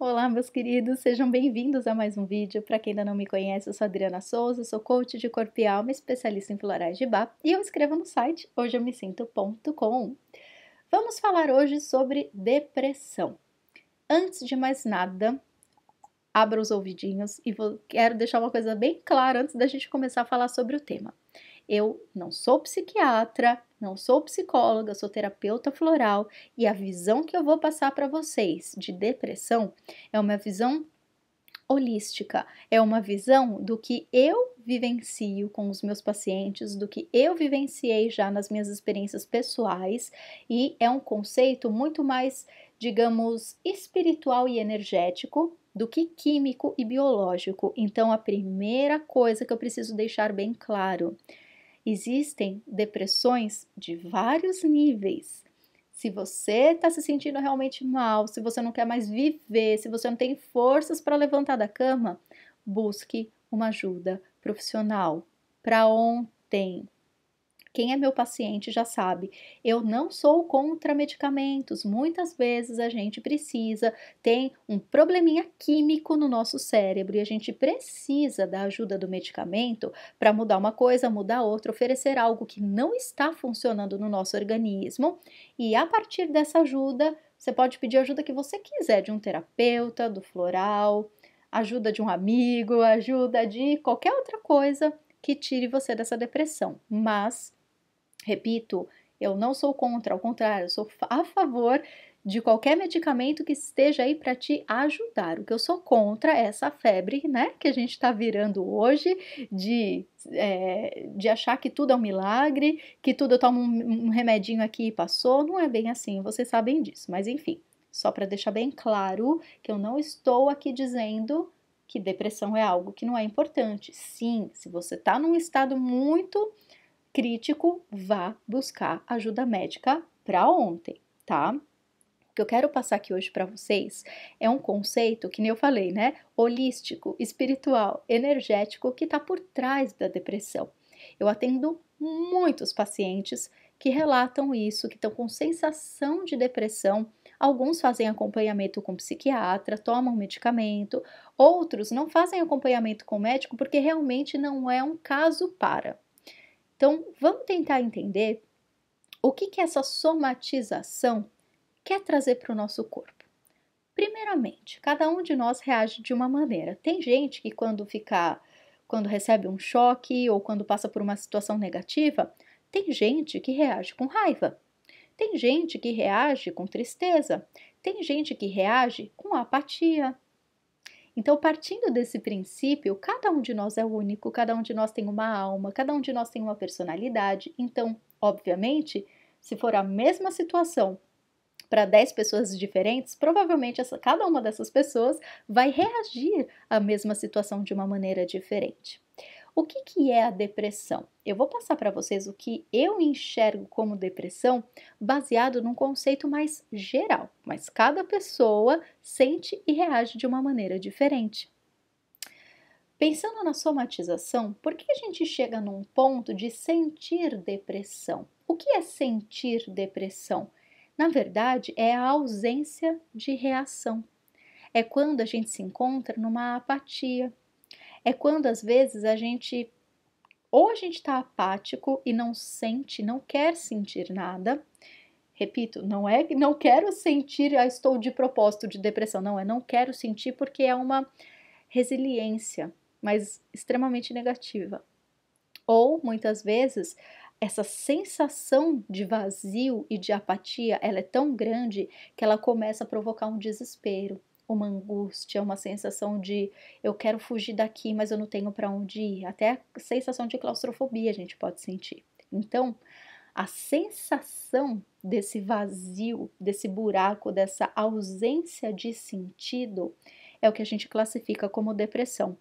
Olá, meus queridos, sejam bem-vindos a mais um vídeo. Para quem ainda não me conhece, eu sou Adriana Souza, sou coach de corpo e alma, especialista em florais de bar, e eu escrevo no site hojeomesinto.com. Vamos falar hoje sobre depressão. Antes de mais nada, abra os ouvidinhos e vou, quero deixar uma coisa bem clara antes da gente começar a falar sobre o tema. Eu não sou psiquiatra, não sou psicóloga, sou terapeuta floral e a visão que eu vou passar para vocês de depressão é uma visão holística, é uma visão do que eu vivencio com os meus pacientes, do que eu vivenciei já nas minhas experiências pessoais e é um conceito muito mais, digamos, espiritual e energético do que químico e biológico. Então, a primeira coisa que eu preciso deixar bem claro Existem depressões de vários níveis. Se você está se sentindo realmente mal, se você não quer mais viver, se você não tem forças para levantar da cama, busque uma ajuda profissional para ontem quem é meu paciente já sabe, eu não sou contra medicamentos. Muitas vezes a gente precisa, tem um probleminha químico no nosso cérebro e a gente precisa da ajuda do medicamento para mudar uma coisa, mudar outra, oferecer algo que não está funcionando no nosso organismo. E a partir dessa ajuda, você pode pedir ajuda que você quiser de um terapeuta, do floral, ajuda de um amigo, ajuda de qualquer outra coisa que tire você dessa depressão. Mas Repito, eu não sou contra, ao contrário, eu sou a favor de qualquer medicamento que esteja aí para te ajudar. O que eu sou contra é essa febre, né, que a gente está virando hoje, de, é, de achar que tudo é um milagre, que tudo eu tomo um, um remedinho aqui e passou. Não é bem assim, vocês sabem disso. Mas enfim, só para deixar bem claro que eu não estou aqui dizendo que depressão é algo que não é importante. Sim, se você está num estado muito crítico, vá buscar ajuda médica para ontem, tá? O que eu quero passar aqui hoje para vocês é um conceito que nem eu falei, né? Holístico, espiritual, energético que está por trás da depressão. Eu atendo muitos pacientes que relatam isso, que estão com sensação de depressão. Alguns fazem acompanhamento com psiquiatra, tomam medicamento, outros não fazem acompanhamento com médico porque realmente não é um caso para. Então, vamos tentar entender o que, que essa somatização quer trazer para o nosso corpo. Primeiramente, cada um de nós reage de uma maneira. Tem gente que quando fica, quando recebe um choque ou quando passa por uma situação negativa, tem gente que reage com raiva. Tem gente que reage com tristeza. Tem gente que reage com apatia. Então, partindo desse princípio, cada um de nós é único, cada um de nós tem uma alma, cada um de nós tem uma personalidade. Então, obviamente, se for a mesma situação para 10 pessoas diferentes, provavelmente essa, cada uma dessas pessoas vai reagir à mesma situação de uma maneira diferente. O que, que é a depressão? Eu vou passar para vocês o que eu enxergo como depressão baseado num conceito mais geral, mas cada pessoa sente e reage de uma maneira diferente. Pensando na somatização, por que a gente chega num ponto de sentir depressão? O que é sentir depressão? Na verdade, é a ausência de reação. É quando a gente se encontra numa apatia, é quando às vezes a gente ou a gente está apático e não sente, não quer sentir nada. Repito, não é que não quero sentir, ah, estou de propósito de depressão, não, é não quero sentir porque é uma resiliência, mas extremamente negativa. Ou muitas vezes essa sensação de vazio e de apatia, ela é tão grande que ela começa a provocar um desespero uma angústia, uma sensação de eu quero fugir daqui, mas eu não tenho para onde ir. Até a sensação de claustrofobia a gente pode sentir. Então, a sensação desse vazio, desse buraco, dessa ausência de sentido é o que a gente classifica como depressão.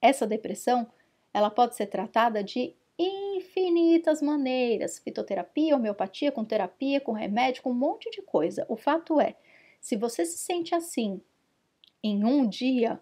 Essa depressão, ela pode ser tratada de infinitas maneiras, fitoterapia, homeopatia, com terapia, com remédio, com um monte de coisa. O fato é, se você se sente assim em um dia,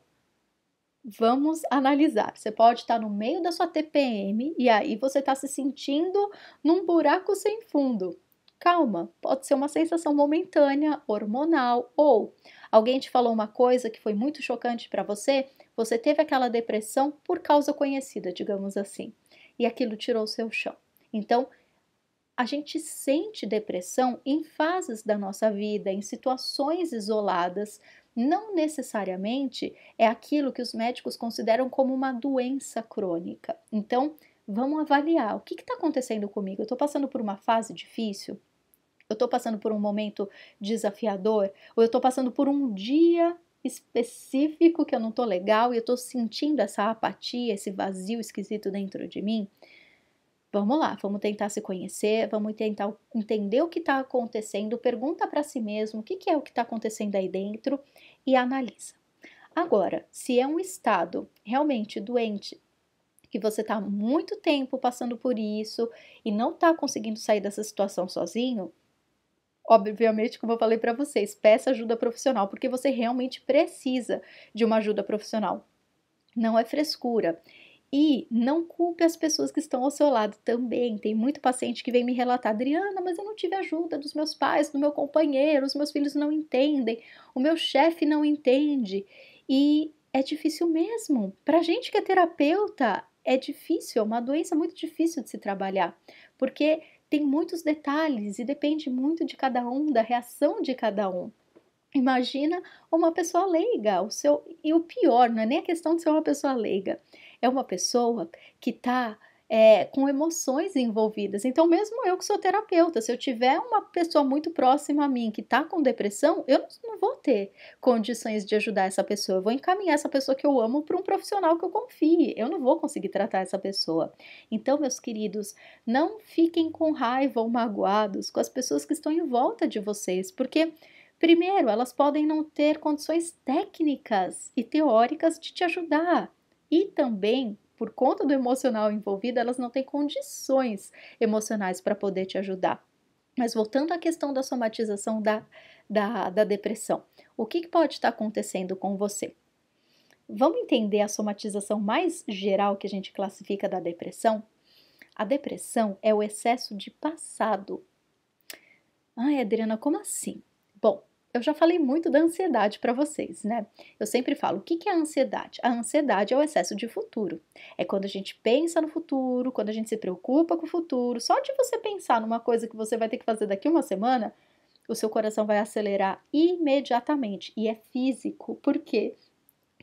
vamos analisar. Você pode estar no meio da sua TPM e aí você está se sentindo num buraco sem fundo. Calma, pode ser uma sensação momentânea, hormonal, ou alguém te falou uma coisa que foi muito chocante para você, você teve aquela depressão por causa conhecida, digamos assim, e aquilo tirou o seu chão. Então, a gente sente depressão em fases da nossa vida, em situações isoladas. Não necessariamente é aquilo que os médicos consideram como uma doença crônica. Então, vamos avaliar o que está acontecendo comigo. Eu estou passando por uma fase difícil? Eu estou passando por um momento desafiador? Ou eu estou passando por um dia específico que eu não estou legal e eu estou sentindo essa apatia, esse vazio esquisito dentro de mim? Vamos lá, vamos tentar se conhecer, vamos tentar entender o que está acontecendo, pergunta para si mesmo o que, que é o que está acontecendo aí dentro e analisa. Agora, se é um estado realmente doente, que você está muito tempo passando por isso e não está conseguindo sair dessa situação sozinho, obviamente, como eu falei para vocês, peça ajuda profissional, porque você realmente precisa de uma ajuda profissional. Não é frescura. E não culpe as pessoas que estão ao seu lado também. Tem muito paciente que vem me relatar, Adriana, mas eu não tive ajuda dos meus pais, do meu companheiro, os meus filhos não entendem, o meu chefe não entende. E é difícil mesmo. Para gente que é terapeuta, é difícil, é uma doença muito difícil de se trabalhar, porque tem muitos detalhes e depende muito de cada um, da reação de cada um. Imagina uma pessoa leiga, o seu e o pior, não é nem a questão de ser uma pessoa leiga é uma pessoa que está é, com emoções envolvidas. Então, mesmo eu que sou terapeuta, se eu tiver uma pessoa muito próxima a mim que está com depressão, eu não vou ter condições de ajudar essa pessoa. Eu vou encaminhar essa pessoa que eu amo para um profissional que eu confie. Eu não vou conseguir tratar essa pessoa. Então, meus queridos, não fiquem com raiva ou magoados com as pessoas que estão em volta de vocês, porque Primeiro, elas podem não ter condições técnicas e teóricas de te ajudar e também por conta do emocional envolvido, elas não têm condições emocionais para poder te ajudar. Mas voltando à questão da somatização da, da, da depressão, o que, que pode estar tá acontecendo com você? Vamos entender a somatização mais geral que a gente classifica da depressão? A depressão é o excesso de passado. Ai, Adriana, como assim? Bom, eu já falei muito da ansiedade para vocês, né? Eu sempre falo, o que é a ansiedade? A ansiedade é o excesso de futuro. É quando a gente pensa no futuro, quando a gente se preocupa com o futuro. Só de você pensar numa coisa que você vai ter que fazer daqui uma semana, o seu coração vai acelerar imediatamente. E é físico. Por quê?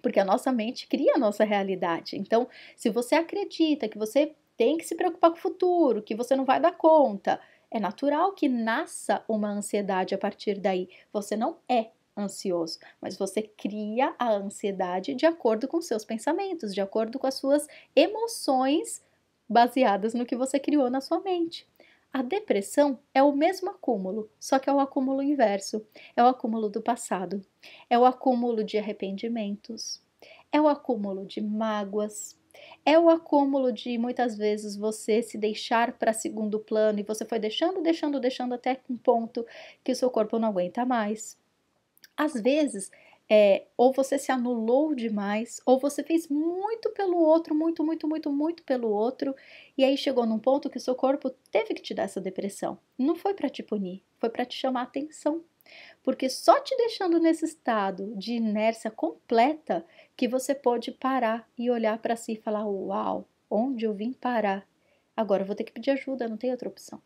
Porque a nossa mente cria a nossa realidade. Então, se você acredita que você tem que se preocupar com o futuro, que você não vai dar conta, é natural que nasça uma ansiedade a partir daí. Você não é ansioso, mas você cria a ansiedade de acordo com seus pensamentos, de acordo com as suas emoções baseadas no que você criou na sua mente. A depressão é o mesmo acúmulo, só que é o acúmulo inverso. É o acúmulo do passado. É o acúmulo de arrependimentos. É o acúmulo de mágoas é o acúmulo de muitas vezes você se deixar para segundo plano e você foi deixando, deixando, deixando até um ponto que o seu corpo não aguenta mais. Às vezes, é, ou você se anulou demais, ou você fez muito pelo outro, muito, muito, muito, muito pelo outro, e aí chegou num ponto que o seu corpo teve que te dar essa depressão. Não foi para te punir, foi para te chamar atenção. Porque só te deixando nesse estado de inércia completa que você pode parar e olhar para si e falar: Uau, onde eu vim parar? Agora eu vou ter que pedir ajuda, não tem outra opção.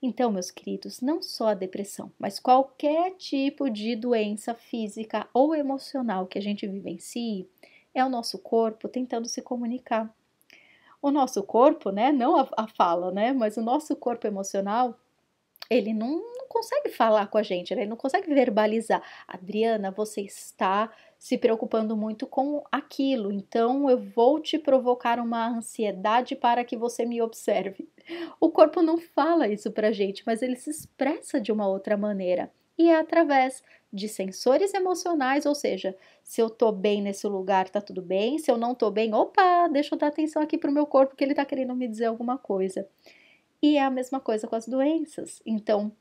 Então, meus queridos, não só a depressão, mas qualquer tipo de doença física ou emocional que a gente vivencie é o nosso corpo tentando se comunicar. O nosso corpo, né, não a, a fala, né, mas o nosso corpo emocional, ele não, não consegue falar com a gente, né, ele não consegue verbalizar. Adriana, você está se preocupando muito com aquilo. Então, eu vou te provocar uma ansiedade para que você me observe. O corpo não fala isso para a gente, mas ele se expressa de uma outra maneira. E é através de sensores emocionais, ou seja, se eu tô bem nesse lugar, tá tudo bem, se eu não tô bem, opa, deixa eu dar atenção aqui pro meu corpo que ele tá querendo me dizer alguma coisa. E é a mesma coisa com as doenças. Então,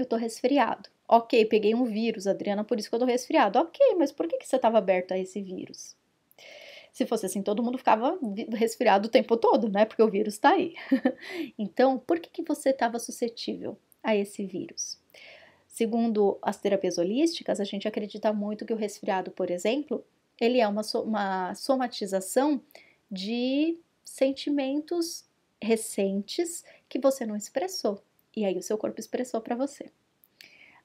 eu tô resfriado. Ok, peguei um vírus, Adriana, por isso que eu tô resfriado. Ok, mas por que, que você estava aberto a esse vírus? Se fosse assim, todo mundo ficava resfriado o tempo todo, né? Porque o vírus está aí. então, por que, que você estava suscetível a esse vírus? Segundo as terapias holísticas, a gente acredita muito que o resfriado, por exemplo, ele é uma, uma somatização de sentimentos recentes que você não expressou e aí o seu corpo expressou para você.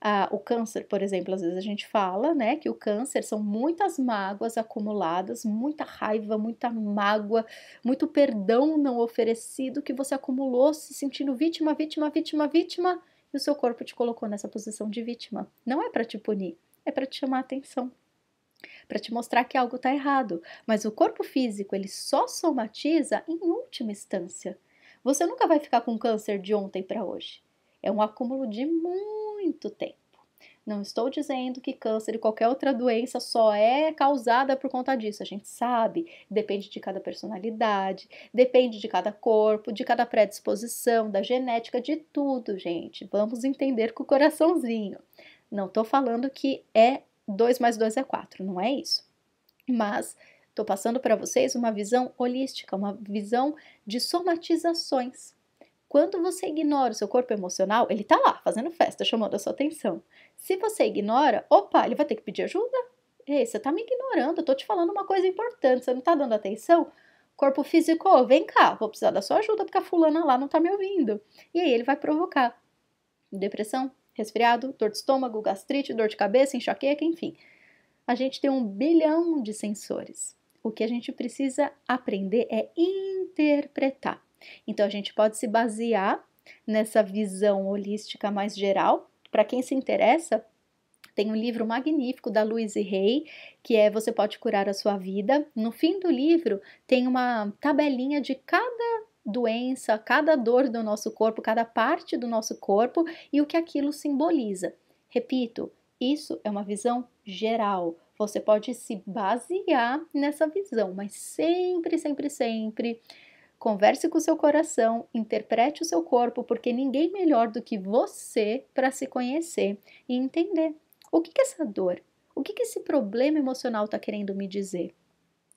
Ah, o câncer, por exemplo, às vezes a gente fala, né, que o câncer são muitas mágoas acumuladas, muita raiva, muita mágoa, muito perdão não oferecido que você acumulou se sentindo vítima, vítima, vítima, vítima, e o seu corpo te colocou nessa posição de vítima. Não é para te punir, é para te chamar a atenção, para te mostrar que algo está errado. Mas o corpo físico ele só somatiza em última instância. Você nunca vai ficar com câncer de ontem para hoje. É um acúmulo de muito tempo. Não estou dizendo que câncer e qualquer outra doença só é causada por conta disso. A gente sabe, depende de cada personalidade, depende de cada corpo, de cada predisposição, da genética, de tudo, gente. Vamos entender com o coraçãozinho. Não estou falando que é 2 mais 2 é 4, não é isso. Mas Estou passando para vocês uma visão holística, uma visão de somatizações. Quando você ignora o seu corpo emocional, ele está lá fazendo festa, chamando a sua atenção. Se você ignora, opa, ele vai ter que pedir ajuda? Ei, você está me ignorando, eu estou te falando uma coisa importante, você não está dando atenção? Corpo físico, vem cá, vou precisar da sua ajuda porque a fulana lá não está me ouvindo. E aí ele vai provocar depressão, resfriado, dor de estômago, gastrite, dor de cabeça, enxaqueca, enfim. A gente tem um bilhão de sensores. O que a gente precisa aprender é interpretar. Então a gente pode se basear nessa visão holística mais geral. Para quem se interessa, tem um livro magnífico da Louise Hay, que é Você Pode Curar a Sua Vida. No fim do livro, tem uma tabelinha de cada doença, cada dor do nosso corpo, cada parte do nosso corpo e o que aquilo simboliza. Repito, isso é uma visão geral. Você pode se basear nessa visão, mas sempre, sempre, sempre converse com o seu coração, interprete o seu corpo, porque ninguém melhor do que você para se conhecer e entender o que, que é essa dor, o que, que esse problema emocional está querendo me dizer.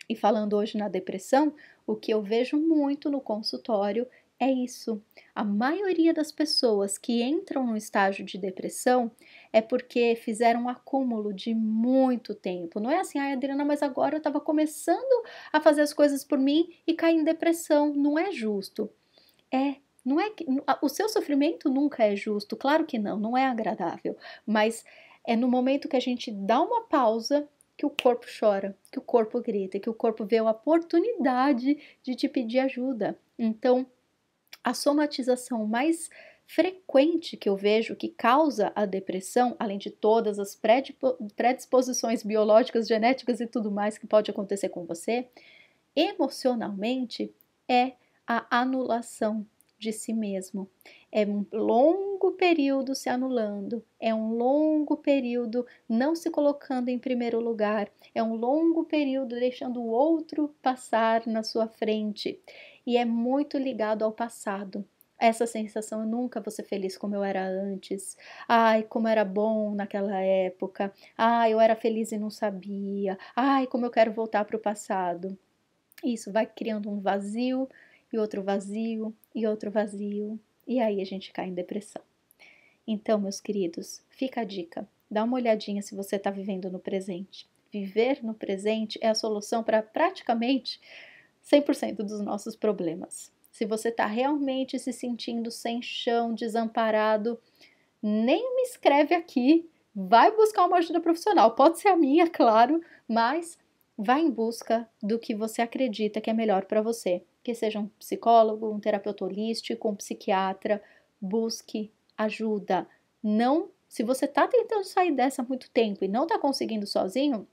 E falando hoje na depressão, o que eu vejo muito no consultório é isso. A maioria das pessoas que entram no estágio de depressão, é porque fizeram um acúmulo de muito tempo. Não é assim, ai, ah, Adriana, mas agora eu estava começando a fazer as coisas por mim e caí em depressão. Não é justo. É não é que o seu sofrimento nunca é justo, claro que não, não é agradável, mas é no momento que a gente dá uma pausa que o corpo chora, que o corpo grita, que o corpo vê a oportunidade de te pedir ajuda. Então, a somatização mais frequente que eu vejo que causa a depressão, além de todas as predisposições biológicas, genéticas e tudo mais que pode acontecer com você, emocionalmente é a anulação de si mesmo. É um longo período se anulando, é um longo período não se colocando em primeiro lugar, é um longo período deixando o outro passar na sua frente. E é muito ligado ao passado essa sensação, eu nunca vou ser feliz como eu era antes. Ai, como era bom naquela época. Ai, eu era feliz e não sabia. Ai, como eu quero voltar para o passado. Isso vai criando um vazio e outro vazio e outro vazio, e aí a gente cai em depressão. Então, meus queridos, fica a dica. Dá uma olhadinha se você está vivendo no presente. Viver no presente é a solução para praticamente 100% dos nossos problemas se você está realmente se sentindo sem chão, desamparado, nem me escreve aqui. Vai buscar uma ajuda profissional. Pode ser a minha, claro, mas vá em busca do que você acredita que é melhor para você. Que seja um psicólogo, um terapeuta holístico, um psiquiatra. Busque ajuda. Não, se você está tentando sair dessa há muito tempo e não está conseguindo sozinho,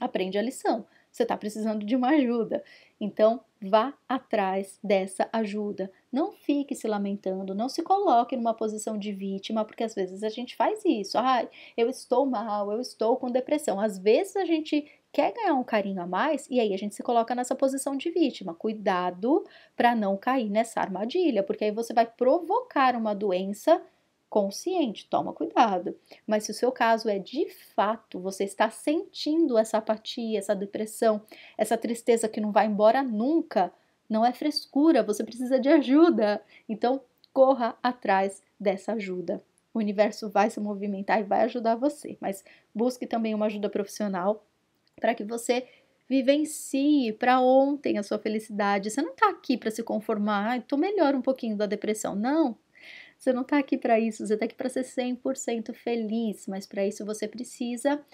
aprende a lição você está precisando de uma ajuda. Então, vá atrás dessa ajuda. Não fique se lamentando, não se coloque numa posição de vítima, porque às vezes a gente faz isso. Ai, eu estou mal, eu estou com depressão. Às vezes a gente quer ganhar um carinho a mais e aí a gente se coloca nessa posição de vítima. Cuidado para não cair nessa armadilha, porque aí você vai provocar uma doença consciente, toma cuidado. Mas se o seu caso é de fato, você está sentindo essa apatia, essa depressão, essa tristeza que não vai embora nunca, não é frescura, você precisa de ajuda. Então, corra atrás dessa ajuda. O universo vai se movimentar e vai ajudar você, mas busque também uma ajuda profissional para que você vivencie para ontem a sua felicidade. Você não está aqui para se conformar, estou melhor um pouquinho da depressão. Não, você não está aqui para isso, você está aqui para ser 100% feliz, mas para isso você precisa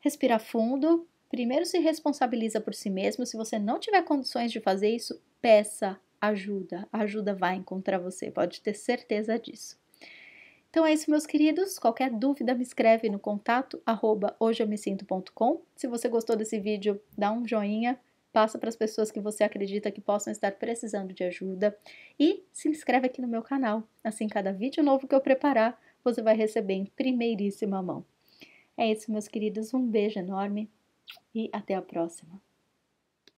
respirar fundo. Primeiro se responsabiliza por si mesmo. Se você não tiver condições de fazer isso, peça ajuda. A ajuda vai encontrar você, pode ter certeza disso. Então é isso, meus queridos. Qualquer dúvida, me escreve no contato arroba hojeamecinto.com. Se você gostou desse vídeo, dá um joinha, passa para as pessoas que você acredita que possam estar precisando de ajuda e se inscreve aqui no meu canal. Assim, cada vídeo novo que eu preparar, você vai receber em primeiríssima mão. É isso, meus queridos. Um beijo enorme e até a próxima.